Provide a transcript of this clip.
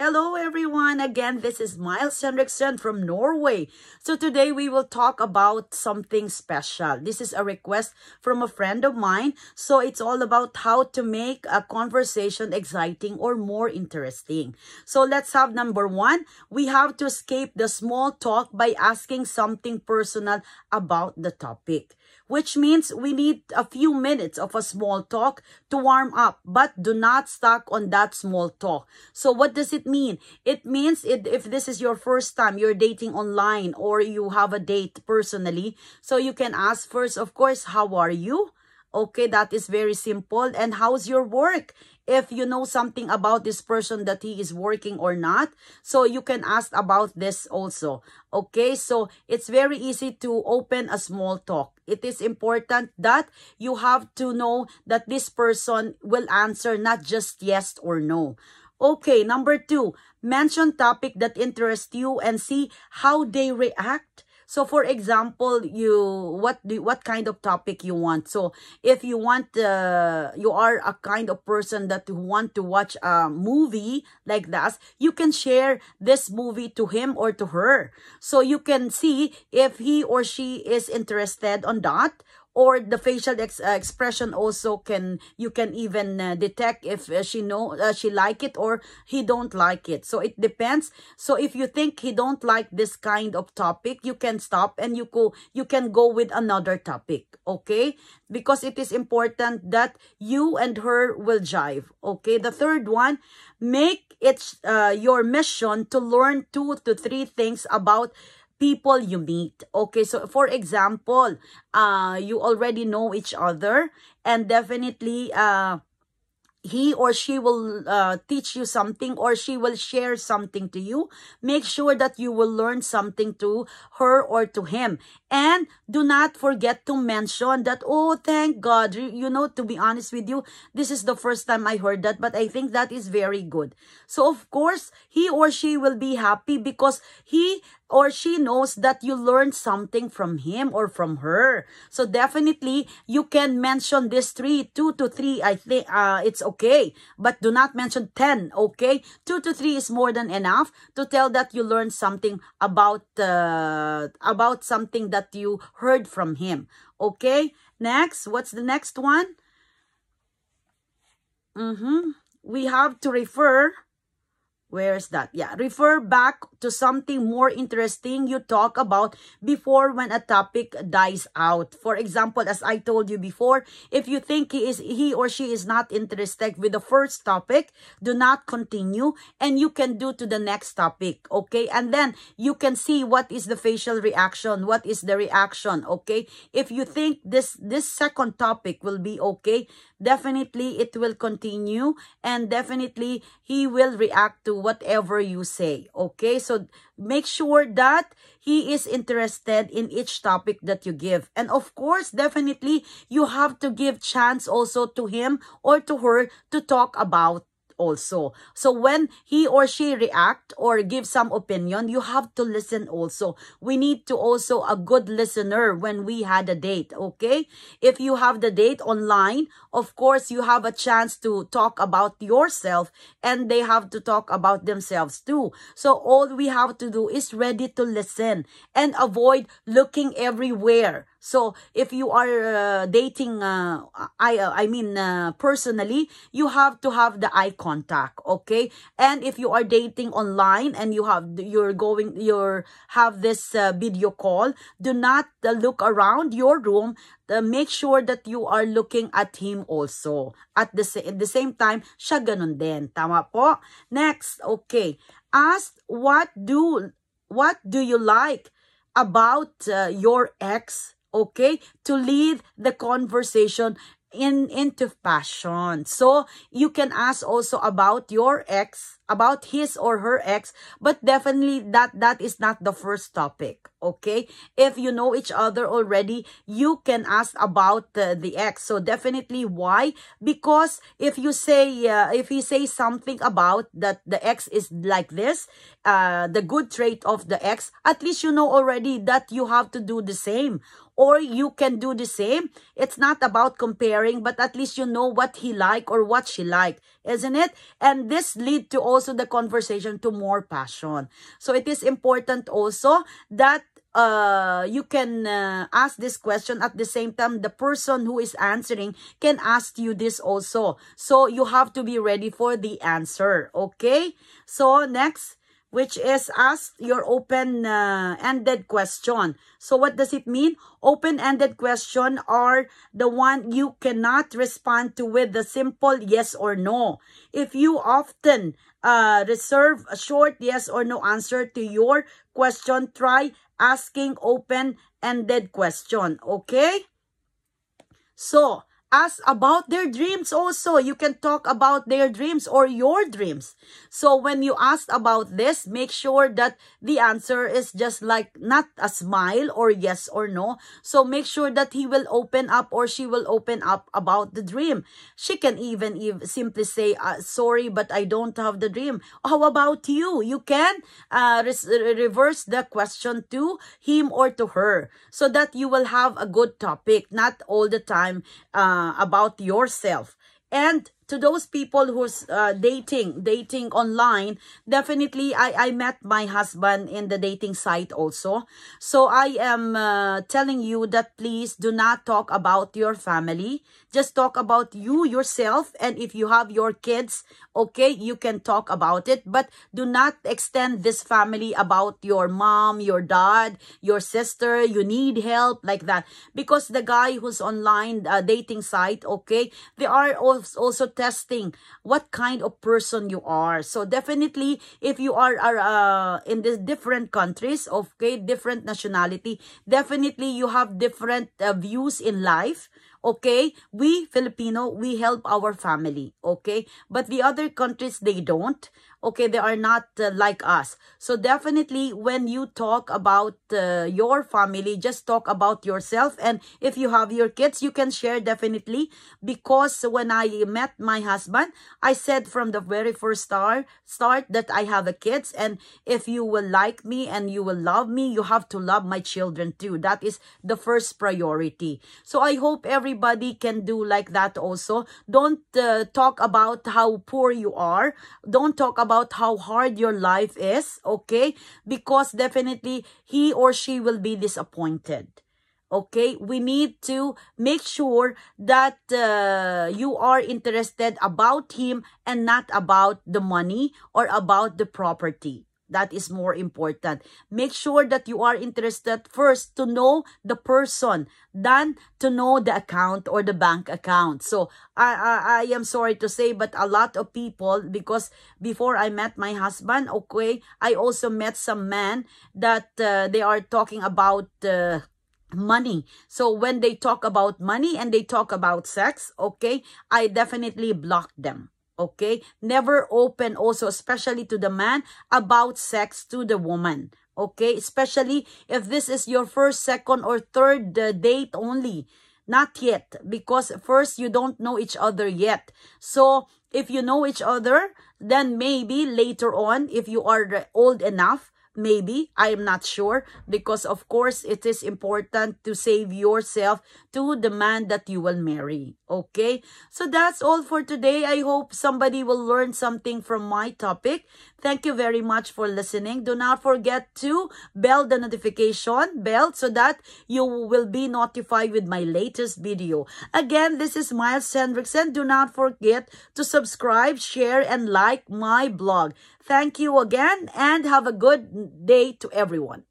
Hello everyone! Again, this is Miles Hendrickson from Norway. So today we will talk about something special. This is a request from a friend of mine. So it's all about how to make a conversation exciting or more interesting. So let's have number one. We have to escape the small talk by asking something personal about the topic which means we need a few minutes of a small talk to warm up, but do not stuck on that small talk. So what does it mean? It means it, if this is your first time, you're dating online or you have a date personally, so you can ask first, of course, how are you? Okay, that is very simple. And how's your work? If you know something about this person that he is working or not. So you can ask about this also. Okay, so it's very easy to open a small talk. It is important that you have to know that this person will answer not just yes or no. Okay, number two, mention topic that interests you and see how they react so for example, you what do what kind of topic you want. So if you want uh, you are a kind of person that want to watch a movie like that, you can share this movie to him or to her. So you can see if he or she is interested on that or the facial ex uh, expression also can you can even uh, detect if uh, she know uh, she like it or he don't like it so it depends so if you think he don't like this kind of topic you can stop and you go you can go with another topic okay because it is important that you and her will jive okay the third one make it uh, your mission to learn two to three things about people you meet. Okay, so for example, uh, you already know each other and definitely uh, he or she will uh, teach you something or she will share something to you. Make sure that you will learn something to her or to him. And do not forget to mention that, oh, thank God. You know, to be honest with you, this is the first time I heard that, but I think that is very good. So, of course, he or she will be happy because he or she knows that you learned something from him or from her. So, definitely, you can mention this three, two to three, I think uh, it's okay okay? But do not mention 10, okay? 2 to 3 is more than enough to tell that you learned something about, uh, about something that you heard from him, okay? Next, what's the next one? Mm-hmm. We have to refer where is that? Yeah, refer back to something more interesting you talk about before when a topic dies out. For example, as I told you before, if you think he is he or she is not interested with the first topic, do not continue and you can do to the next topic, okay? And then you can see what is the facial reaction, what is the reaction, okay? If you think this this second topic will be okay, definitely it will continue and definitely he will react to whatever you say. Okay, so make sure that he is interested in each topic that you give. And of course, definitely you have to give chance also to him or to her to talk about also. So when he or she react or give some opinion, you have to listen also. We need to also a good listener when we had a date, okay? If you have the date online, of course, you have a chance to talk about yourself and they have to talk about themselves too. So all we have to do is ready to listen and avoid looking everywhere so if you are uh, dating, uh, I, uh, I mean uh, personally, you have to have the eye contact, okay? And if you are dating online and you have you're going you're have this uh, video call, do not uh, look around your room. Uh, make sure that you are looking at him also. At the at the same time, siya ganun din. Tama po? Next, okay. Ask what do what do you like about uh, your ex Okay? To lead the conversation in into passion. So, you can ask also about your ex about his or her ex, but definitely that that is not the first topic, okay? If you know each other already, you can ask about uh, the ex. So definitely why? Because if you say uh, if he says something about that the ex is like this, uh the good trait of the ex, at least you know already that you have to do the same or you can do the same. It's not about comparing, but at least you know what he like or what she like. isn't it? And this lead to also the conversation to more passion. So it is important also that uh, you can uh, ask this question at the same time the person who is answering can ask you this also so you have to be ready for the answer okay so next which is ask your open-ended uh, question. So what does it mean? Open-ended question are the one you cannot respond to with the simple yes or no. If you often uh, reserve a short yes or no answer to your question, try asking open-ended question. Okay? So, ask about their dreams also. You can talk about their dreams or your dreams. So when you ask about this, make sure that the answer is just like not a smile or yes or no. So make sure that he will open up or she will open up about the dream. She can even ev simply say, uh, sorry, but I don't have the dream. How about you? You can uh, re reverse the question to him or to her so that you will have a good topic, not all the time uh, uh, about yourself. And to those people who's uh, dating, dating online, definitely I, I met my husband in the dating site also. So I am uh, telling you that please do not talk about your family. Just talk about you, yourself, and if you have your kids, okay, you can talk about it. But do not extend this family about your mom, your dad, your sister, you need help, like that. Because the guy who's online uh, dating site, okay, they are also testing what kind of person you are. So definitely, if you are, are uh, in this different countries, okay, different nationality, definitely you have different uh, views in life, Okay? We, Filipino, we help our family. Okay? But the other countries, they don't. okay they are not uh, like us so definitely when you talk about uh, your family just talk about yourself and if you have your kids you can share definitely because when i met my husband i said from the very first start that i have a kids and if you will like me and you will love me you have to love my children too that is the first priority so i hope everybody can do like that also don't uh, talk about how poor you are don't talk about about how hard your life is, okay? Because definitely, he or she will be disappointed. Okay, we need to make sure that uh, you are interested about him and not about the money or about the property. That is more important. Make sure that you are interested first to know the person than to know the account or the bank account. So I, I, I am sorry to say, but a lot of people, because before I met my husband, okay, I also met some men that uh, they are talking about uh, money. So when they talk about money and they talk about sex, okay, I definitely block them. Okay? Never open also, especially to the man, about sex to the woman. Okay? Especially if this is your first, second, or third uh, date only. Not yet. Because first, you don't know each other yet. So, if you know each other, then maybe later on, if you are old enough, Maybe, I am not sure because of course it is important to save yourself to the man that you will marry. Okay? So that's all for today. I hope somebody will learn something from my topic. Thank you very much for listening. Do not forget to bell the notification bell so that you will be notified with my latest video. Again, this is Miles Hendrickson. Do not forget to subscribe, share, and like my blog. Thank you again and have a good day to everyone.